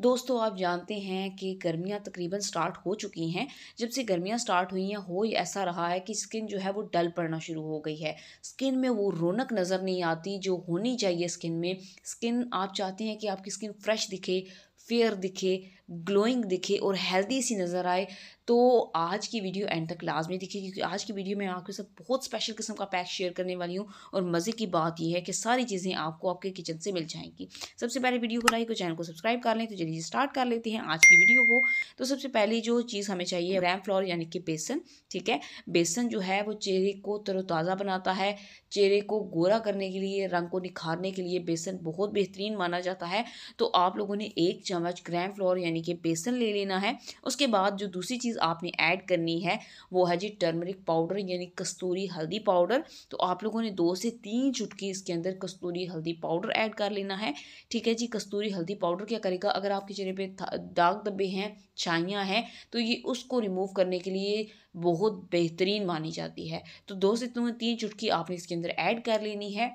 दोस्तों आप जानते हैं कि गर्मियां तकरीबन स्टार्ट हो चुकी हैं जब से गर्मियां स्टार्ट हुई हैं हो ही ऐसा रहा है कि स्किन जो है वो डल पड़ना शुरू हो गई है स्किन में वो रौनक नज़र नहीं आती जो होनी चाहिए स्किन में स्किन आप चाहते हैं कि आपकी स्किन फ्रेश दिखे फेयर दिखे ग्लोइंग दिखे और हेल्दी सी नज़र आए तो आज की वीडियो एंड तक लाजमी देखिए क्योंकि आज की वीडियो में आपके साथ बहुत स्पेशल किस्म का पैक शेयर करने वाली हूँ और मज़े की बात यह है कि सारी चीज़ें आपको आपके किचन से मिल जाएंगी सबसे पहले वीडियो को लाइक और चैनल को सब्सक्राइब कर लें तो चलिए स्टार्ट कर लेते हैं आज की वीडियो को तो सबसे पहले जो चीज़ हमें चाहिए रैम फ्लोर यानी कि बेसन ठीक है बेसन जो है वो चेहरे को तरोताज़ा बनाता है चेहरे को गोरा करने के लिए रंग को निखारने के लिए बेसन बहुत बेहतरीन माना जाता है तो आप लोगों ने एक चम्मच ग्रैम फ्लोर यानी कि बेसन ले लेना है उसके बाद जो दूसरी चीज़ चीज़ आपने ऐड करनी है वो है जी टर्मरिक पाउडर यानी कस्तूरी हल्दी पाउडर तो आप लोगों ने दो से तीन चुटकी इसके अंदर कस्तूरी हल्दी पाउडर ऐड कर लेना है ठीक है जी कस्तूरी हल्दी पाउडर क्या करेगा अगर आपके चेहरे पर दाग दब्बे हैं छाइयाँ हैं तो ये उसको रिमूव करने के लिए बहुत बेहतरीन मानी जाती है तो दो से तीन चुटकी आपने इसके अंदर ऐड कर लेनी है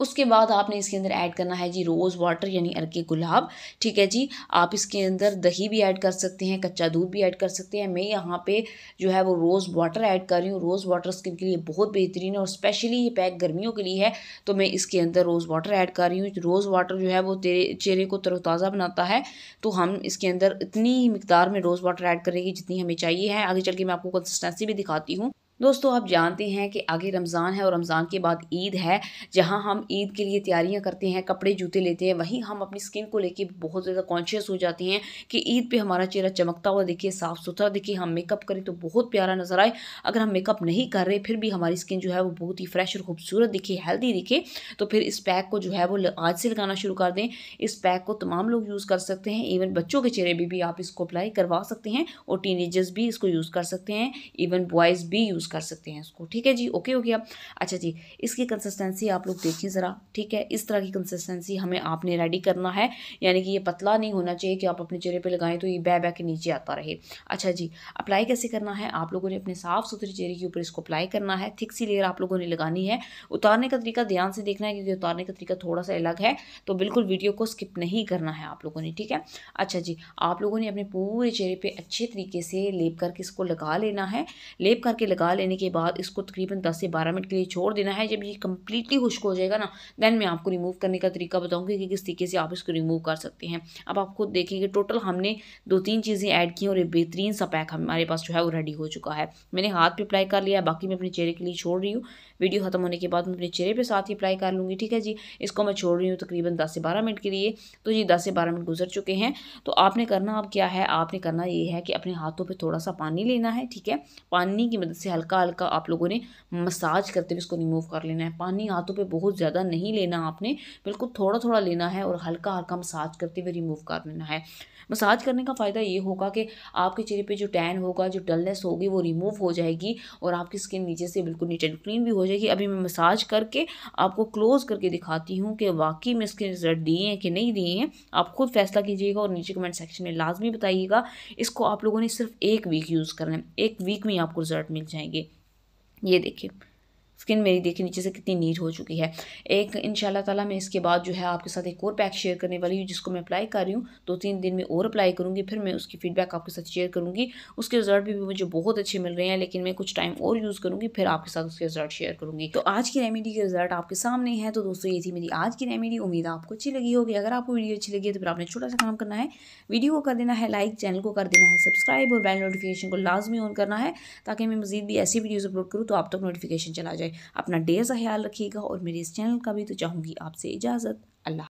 उसके बाद आपने इसके अंदर ऐड करना है जी रोज़ वाटर यानी अरके गुलाब ठीक है जी आप इसके अंदर दही भी ऐड कर सकते हैं कच्चा दूध भी ऐड कर सकते हैं मैं यहाँ पे जो है वो रोज़ वाटर ऐड कर रही हूँ रोज़ वाटर स्किन के लिए बहुत बेहतरीन है और स्पेशली ये पैक गर्मियों के लिए है तो मैं इसके अंदर रोज़ वाटर ऐड कर रही हूँ रोज़ वाटर जो है वो तेरे चेहरे को तरोताज़ा बनाता है तो हम इसके अंदर इतनी मकदार में रोज़ वाटर ऐड करेंगे जितनी हमें चाहिए है आगे चल के मैं आपको कंसिस्टेंसी भी दिखाती हूँ दोस्तों आप जानते हैं कि आगे रमज़ान है और रमज़ान के बाद ईद है जहां हम ईद के लिए तैयारियां करते हैं कपड़े जूते लेते हैं वहीं हम अपनी स्किन को लेके बहुत ज़्यादा कॉन्शियस हो जाते हैं कि ईद पे हमारा चेहरा चमकता हुआ देखिए साफ़ सुथरा देखिए हम मेकअप करें तो बहुत प्यारा नज़र आए अगर हम मेकअप नहीं कर रहे फिर भी हमारी स्किन जो है वो बहुत ही फ्रेश और खूबसूरत दिखे हेल्दी दिखे तो फिर इस पैक को जो है वो आज से लगाना शुरू कर दें इस पैक को तमाम लोग यूज़ कर सकते हैं इवन बच्चों के चेहरे भी आप इसको अप्लाई करवा सकते हैं और टीनेजर्स भी इसको यूज़ कर सकते हैं इवन बॉयज़ भी यूज़ यूज़ कर सकते हैं इसको ठीक है जी ओके हो गया अच्छा जी इसकी कंसिस्टेंसी आप लोग देखें ज़रा ठीक है इस तरह की कंसिस्टेंसी हमें आपने रेडी करना है यानी कि ये पतला नहीं होना चाहिए कि आप अपने चेहरे पर लगाएं तो ये बै बै के नीचे आता रहे अच्छा जी अप्लाई कैसे करना है आप लोगों ने अपने साफ़ सुथरे चेहरे के ऊपर इसको अप्लाई करना है थिक सी लेयर आप लोगों ने लगानी है उतारने का तरीका ध्यान से देखना है क्योंकि उतारने का तरीका थोड़ा सा अलग है तो बिल्कुल वीडियो को स्किप नहीं करना है आप लोगों ने ठीक है अच्छा जी आप लोगों ने अपने पूरे चेहरे पर अच्छे तरीके से लेप करके इसको लगा लेना है लेप करके लगा लेने के बाद इसको तकरीबन दस से बारह मिनट के लिए छोड़ देना है जब ये कम्प्लीटली खुश्क हो जाएगा ना देन मैं आपको रिमूव करने का तरीका बताऊँगी कि किस तरीके से आप इसको रिमूव कर सकते हैं अब आप खुद देखेंगे टोटल हमने दो तीन चीज़ें ऐड की और ये बेहतरीन सा पैक हमारे पास जो है वो रेडी हो चुका है मैंने हाथ पर अप्लाई कर लिया बाकी मैं अपने चेहरे के लिए छोड़ रही हूँ वीडियो ख़त्म होने के बाद मैं अपने चेहरे पर साथ ही अप्लाई कर लूँगी ठीक है जी इसको मैं छोड़ रही हूँ तकरीबन दस से बारह मिनट के लिए तो ये दस से बारह मिनट गुजर चुके हैं तो आपने करना अब क्या है आपने करना ये है कि अपने हाथों पर थोड़ा सा पानी लेना है ठीक है पानी की मदद से हल्का हल्का हल्का आप लोगों ने मसाज करते हुए इसको रिमूव कर लेना है पानी हाथों पे बहुत ज़्यादा नहीं लेना आपने बिल्कुल थोड़ा थोड़ा लेना है और हल्का हल्का मसाज करते हुए रिमूव कर लेना है मसाज करने का फ़ायदा ये होगा कि आपके चेहरे पे जो टैन होगा जो डलनेस होगी वो रिमूव हो जाएगी और आपकी स्किन नीचे से बिल्कुल नीट एंड क्लीन भी हो जाएगी अभी मैं मसाज करके आपको क्लोज़ करके दिखाती हूँ कि वाकई में इसके रिजल्ट दिए हैं कि नहीं दिए हैं आप खुद फैसला कीजिएगा और नीचे कमेंट सेक्शन में लाजमी बताइएगा इसको आप लोगों ने सिर्फ एक वीक यूज़ करना है एक वीक में आपको रिजल्ट मिल जाएंगे ये देखिए स्किन मेरी देखिए नीचे से कितनी नीट हो चुकी है एक इन ताला मैं इसके बाद जो है आपके साथ एक और पैक शेयर करने वाली हूँ जिसको मैं अप्लाई कर रही हूँ दो तीन दिन में और अप्लाई करूँगी फिर मैं उसकी फीडबैक आपके साथ शेयर करूँगी उसके रिजल्ट भी मुझे बहुत अच्छे मिल रहे हैं लेकिन मैं कुछ टाइम और यूज़ करूँगी फिर आपके साथ उसके रिजल्ट शेयर करूँगी तो आज की रेमेडी के रिजल्ट आपके सामने है तो दोस्तों ये थी मेरी आज की रेमेडी उम्मीद आपको अच्छी लगी होगी अगर आपको वीडियो अच्छी लगी है तो फिर आपने छोटा सा काम करना है वीडियो को कर देना है लाइक चैनल को कर देना है सब्सक्राइब और बेल नोटिफिकेशन को लाजमी ऑन करना है ताकि मैं मजीद भी ऐसी वीडियोज़ अपलोड करूँ तो आप तक नोटिफिकेशन चला जाए जाए अपना ढेर सा ख्याल रखिएगा और मेरे इस चैनल का भी तो चाहूँगी आपसे इजाज़त अल्लाह